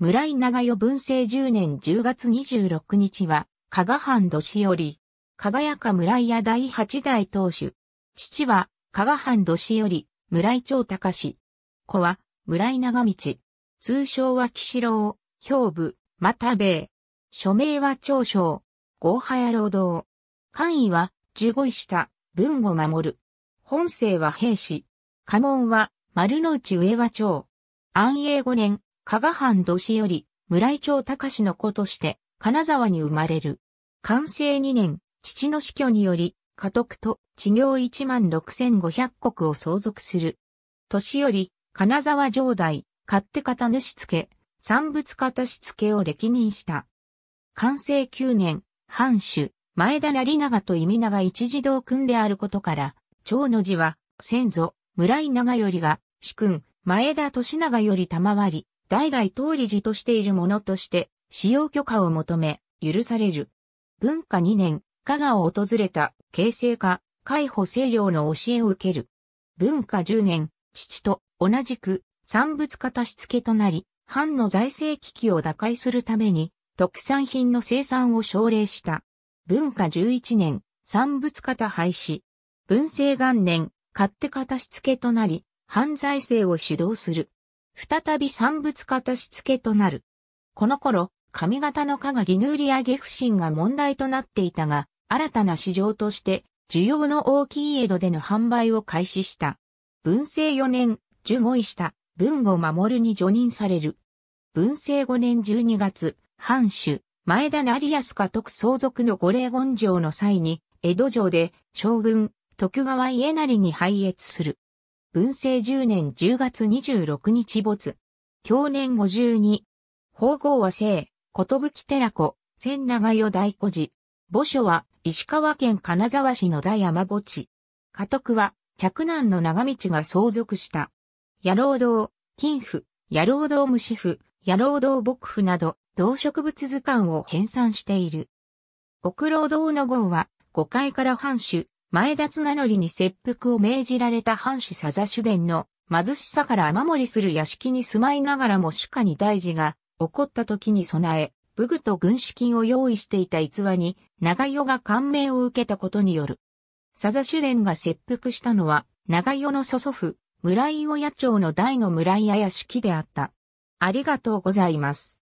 村井長代文政10年10月26日は、加賀藩年寄り、輝か村井屋第八代当主。父は、加賀藩年寄り、村井長隆。子は、村井長道。通称は岸郎、兵部、又兵衛。署名は長将、合派や労働。官位は、十五位下、文を守る。本姓は兵士。家紋は、丸の内上和町。安永五年、加賀藩年師より、村井町隆の子として、金沢に生まれる。完成2年、父の死去により、家督と地業1万6500国を相続する。年より、金沢城代、勝手方主付、産物方し付を歴任した。完成9年、藩主、前田成長と意味長一児童君であることから、長の字は、先祖、村井長よりが、主君、前田利長より賜り、代々当理事としているものとして、使用許可を求め、許される。文化2年、加賀を訪れた、形成家、海保清涼の教えを受ける。文化10年、父と同じく産物化つ付となり、藩の財政危機を打開するために、特産品の生産を奨励した。文化11年、産物型廃止。文政元年、勝手型し付けとなり、犯財政を主導する。再び産物化とし付けとなる。この頃、上方の加賀ギヌーリ上げ不ンが問題となっていたが、新たな市場として、需要の大きい江戸での販売を開始した。文政4年、15位した文後守に除任される。文政5年12月、藩主、前田成康家徳相続の五霊言城の際に、江戸城で将軍、徳川家成に拝謁する。文政10年10月26日没。去年52。法号は聖、ことぶき寺子、千長代大古寺。墓所は石川県金沢市の大山墓地。家督は着難の長道が相続した。野郎堂、金府、野郎堂虫府、野郎堂牧府など、動植物図鑑を編纂している。奥郎堂の号は、5階から藩主、前田綱則に切腹を命じられた藩士佐座主伝の貧しさから雨漏りする屋敷に住まいながらも主家に大事が起こった時に備え、武具と軍資金を用意していた逸話に長与が感銘を受けたことによる。佐座主伝が切腹したのは長与の祖祖父、村井親町の大の村井屋屋敷であった。ありがとうございます。